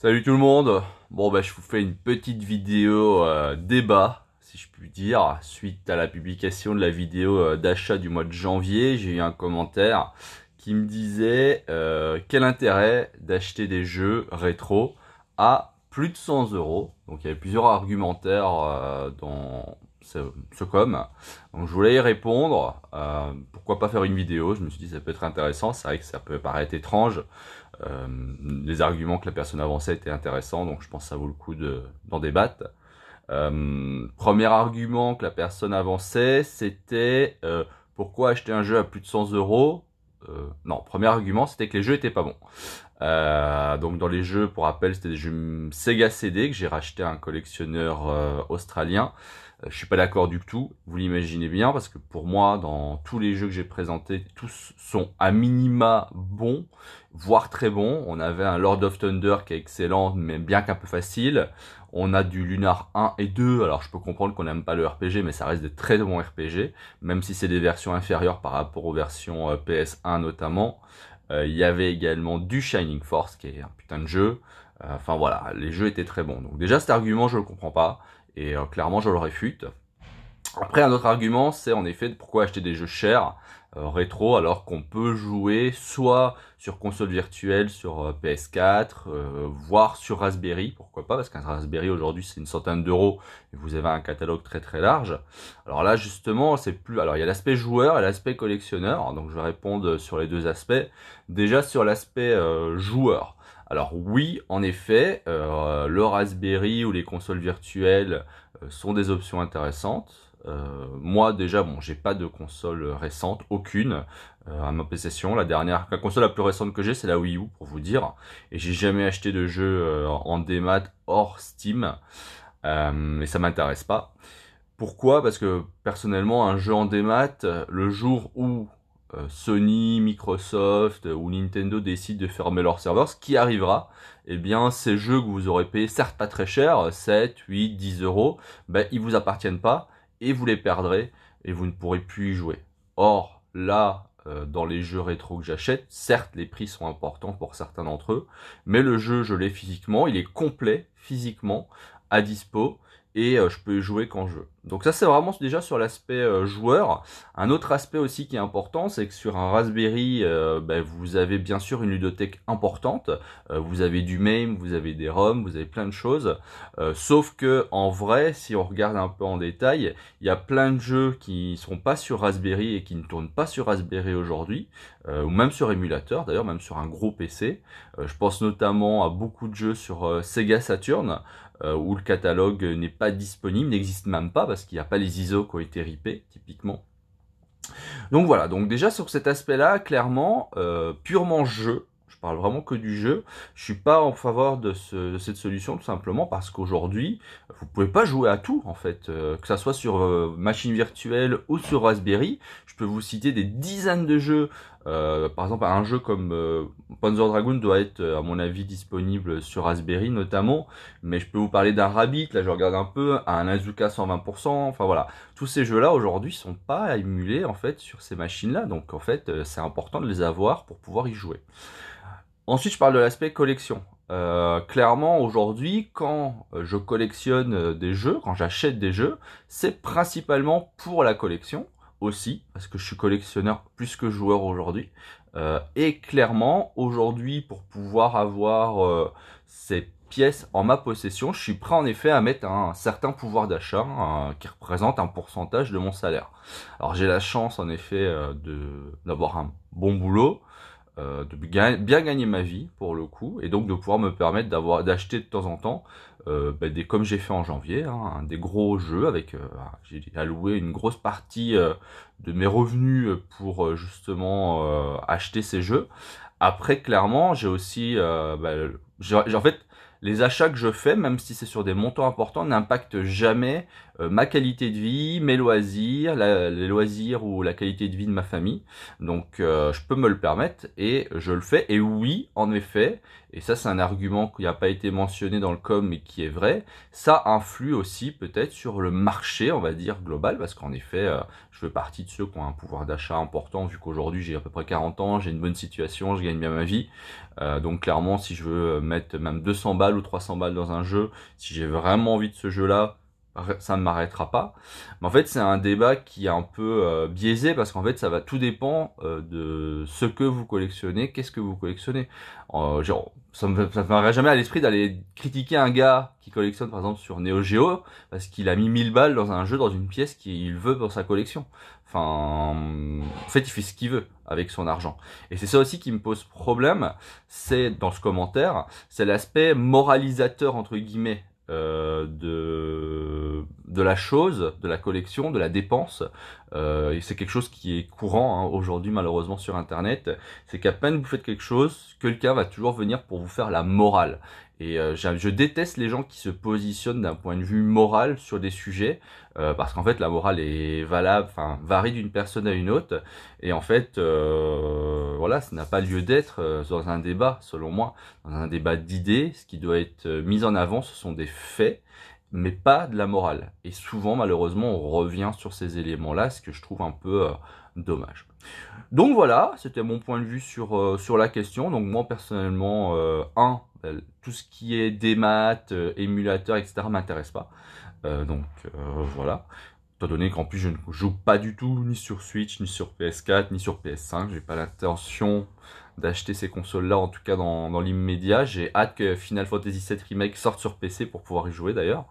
Salut tout le monde Bon bah je vous fais une petite vidéo euh, débat, si je puis dire, suite à la publication de la vidéo euh, d'achat du mois de janvier, j'ai eu un commentaire qui me disait euh, quel intérêt d'acheter des jeux rétro à plus de 100 euros. Donc il y avait plusieurs argumentaires dans, ce comme Donc je voulais y répondre. Euh, pourquoi pas faire une vidéo Je me suis dit ça peut être intéressant. C'est vrai que ça peut paraître étrange. Euh, les arguments que la personne avançait étaient intéressants, donc je pense que ça vaut le coup d'en débattre. Euh, premier argument que la personne avançait, c'était pourquoi acheter un jeu à plus de 100 euros Non, premier argument, c'était que les jeux étaient pas bons. donc dans les jeux, pour rappel, c'était des jeux Sega CD que j'ai racheté à un collectionneur australien. Euh, je suis pas d'accord du tout, vous l'imaginez bien, parce que pour moi, dans tous les jeux que j'ai présentés, tous sont à minima bons, voire très bons. On avait un Lord of Thunder qui est excellent, mais bien qu'un peu facile. On a du Lunar 1 et 2, alors je peux comprendre qu'on n'aime pas le RPG, mais ça reste des très bons RPG, même si c'est des versions inférieures par rapport aux versions euh, PS1 notamment. Euh, il y avait également du Shining Force, qui est un putain de jeu. Enfin voilà, les jeux étaient très bons. Donc déjà cet argument, je le comprends pas. Et euh, clairement, je le réfute. Après, un autre argument, c'est en effet pourquoi acheter des jeux chers euh, rétro alors qu'on peut jouer soit sur console virtuelle, sur euh, PS4, voire sur Raspberry, pourquoi pas, parce qu'un Raspberry aujourd'hui c'est une centaine d'euros et vous avez un catalogue très très large. Alors là justement, c'est plus. Alors il y a l'aspect joueur et l'aspect collectionneur, donc je vais répondre sur les deux aspects. Déjà sur l'aspect joueur. Alors oui, en effet, euh, le Raspberry ou les consoles virtuelles euh, sont des options intéressantes. Euh, moi déjà, bon, j'ai pas de console récente, aucune, à ma possession. La dernière, la console la plus récente que j'ai, c'est la Wii U, pour vous dire. Et j'ai jamais acheté de jeu en démat hors Steam. mais ça m'intéresse pas. Pourquoi Parce que personnellement, un jeu en démat, le jour où euh, Sony, Microsoft euh, ou Nintendo décident de fermer leurs serveurs, ce qui arrivera, eh bien ces jeux que vous aurez payés, certes pas très cher, 7, 8, 10 euros, ben, ils vous appartiennent pas et vous les perdrez et vous ne pourrez plus y jouer. Or, là, euh, dans les jeux rétro que j'achète, certes les prix sont importants pour certains d'entre eux, mais le jeu je l'ai physiquement, il est complet physiquement à dispo et euh, je peux jouer quand je veux. Donc ça c'est vraiment déjà sur l'aspect euh, joueur. Un autre aspect aussi qui est important, c'est que sur un Raspberry, euh, ben, vous avez bien sûr une ludothèque importante. vous avez du MAME, vous avez des ROM, vous avez plein de choses. sauf que en vrai, si on regarde un peu en détail, il y a plein de jeux qui ne sont pas sur Raspberry et qui ne tournent pas sur Raspberry aujourd'hui, ou même sur émulateur, d'ailleurs même sur un gros PC. je pense notamment à beaucoup de jeux sur Sega Saturn. Euh, où le catalogue n'est pas disponible, n'existe même pas parce qu'il n'y a pas les ISO qui ont été ripés typiquement. Donc voilà, donc déjà sur cet aspect-là, clairement, euh, purement jeu, je parle vraiment que du jeu, je suis pas en faveur de, cette solution tout simplement parce qu'aujourd'hui, vous pouvez pas jouer à tout en fait, euh, que ce soit sur euh, machine virtuelle ou sur Raspberry. Je peux vous citer des dizaines de jeux. Euh, par exemple, un jeu comme Panzer Dragon doit être, à mon avis, disponible sur Raspberry notamment. Mais je peux vous parler d'un Rabbit, là je regarde un peu, un Azuka 120%. Enfin voilà, tous ces jeux-là aujourd'hui sont pas émulés en fait sur ces machines-là. Donc en fait, c'est important de les avoir pour pouvoir y jouer. Ensuite, je parle de l'aspect collection. Euh, clairement, aujourd'hui, quand euh, je collectionne euh, des jeux, quand j'achète des jeux, c'est principalement pour la collection aussi, parce que je suis collectionneur plus que joueur aujourd'hui. Euh, et clairement, aujourd'hui, pour pouvoir avoir ces pièces en ma possession, je suis prêt en effet à mettre un, certain pouvoir d'achat qui représente un pourcentage de mon salaire. Alors j'ai la chance en effet d'avoir un bon boulot, euh, de bien gagner ma vie pour le coup et donc de pouvoir me permettre d'avoir d'acheter de temps en temps euh, ben, des comme j'ai fait en janvier hein, des gros jeux avec euh, ah, j'ai alloué une grosse partie de mes revenus pour justement acheter ces jeux après clairement j'ai aussi ben, en fait les achats que je fais même si c'est sur des montants importants n'impactent jamais euh, ma qualité de vie, mes loisirs, les loisirs ou la qualité de vie de ma famille. Donc euh, je peux me le permettre et je le fais. Et oui, en effet, et ça c'est un argument qui n'a pas été mentionné dans le com mais qui est vrai, ça influe aussi peut-être sur le marché, on va dire, global, parce qu'en effet, euh, je fais partie de ceux qui ont un pouvoir d'achat important, vu qu'aujourd'hui j'ai à peu près 40 ans, j'ai une bonne situation, je gagne bien ma vie. donc clairement, si je veux mettre même 200 balles ou 300 balles dans un jeu, si j'ai vraiment envie de ce jeu-là, ça ne m'arrêtera pas. Mais en fait, c'est un débat qui est un peu euh, biaisé parce qu'en fait, ça va tout dépend euh, de ce que vous collectionnez, qu'est-ce que vous collectionnez. Euh, genre, ça ne me, ferait jamais à l'esprit d'aller critiquer un gars qui collectionne par exemple sur Neo Geo parce qu'il a mis 1000 balles dans un jeu, dans une pièce qu'il veut pour sa collection. Enfin, en fait, il fait ce qu'il veut avec son argent. Et c'est ça aussi qui me pose problème, c'est dans ce commentaire, c'est l'aspect moralisateur entre guillemets de de la chose, de la collection, de la dépense. Euh, et c'est quelque chose qui est courant hein, aujourd'hui malheureusement sur Internet. C'est qu'à peine vous faites quelque chose, quelqu'un va toujours venir pour vous faire la morale. Et euh, je déteste les gens qui se positionnent d'un point de vue moral sur des sujets, euh, parce qu'en fait la morale est valable, varie d'une personne à une autre, et en fait, voilà, ça n'a pas lieu d'être dans un débat, selon moi, dans un débat d'idées. Ce qui doit être mis en avant, ce sont des faits, mais pas de la morale. Et souvent, malheureusement, on revient sur ces éléments-là, ce que je trouve un peu euh, dommage. Donc voilà, c'était mon point de vue sur, euh, sur la question. Donc moi, personnellement, euh, un, ben, tout ce qui est des maths, émulateur, etc. m'intéresse pas. donc voilà. Étant donné qu'en plus, je ne joue pas du tout ni sur Switch, ni sur PS4, ni sur PS5. J'ai pas l'intention d'acheter ces consoles-là, en tout cas dans, l'immédiat. J'ai hâte que Final Fantasy VII Remake sorte sur PC pour pouvoir y jouer d'ailleurs.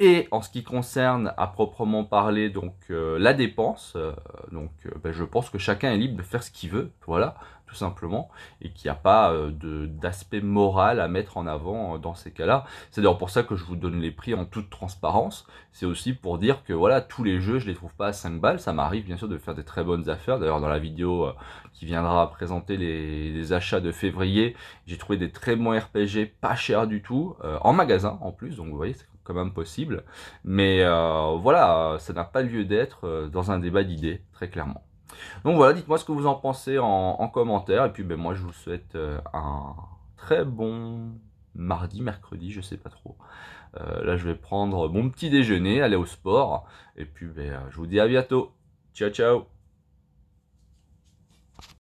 Et en ce qui concerne à proprement parler donc euh, la dépense, euh, donc euh, ben, je pense que chacun est libre de faire ce qu'il veut, voilà simplement, et qu'il n'y a pas euh, d'aspect moral à mettre en avant euh, dans ces cas-là. C'est d'ailleurs pour ça que je vous donne les prix en toute transparence. C'est aussi pour dire que voilà, tous les jeux, je ne les trouve pas à 5 balles. Ça m'arrive bien sûr de faire des très bonnes affaires. D'ailleurs, dans la vidéo euh, qui viendra présenter les, achats de février, j'ai trouvé des très bons RPG pas chers du tout, en magasin en plus, donc vous voyez, c'est quand même possible. Mais voilà, ça n'a pas lieu d'être dans un débat d'idées, très clairement. Donc voilà, dites-moi ce que vous en pensez en, en commentaire. Et puis ben, moi, je vous souhaite euh, un très bon mardi, mercredi, je sais pas trop. Euh, là, je vais prendre mon petit déjeuner, aller au sport. Et puis, ben, euh, je vous dis à bientôt. Ciao, ciao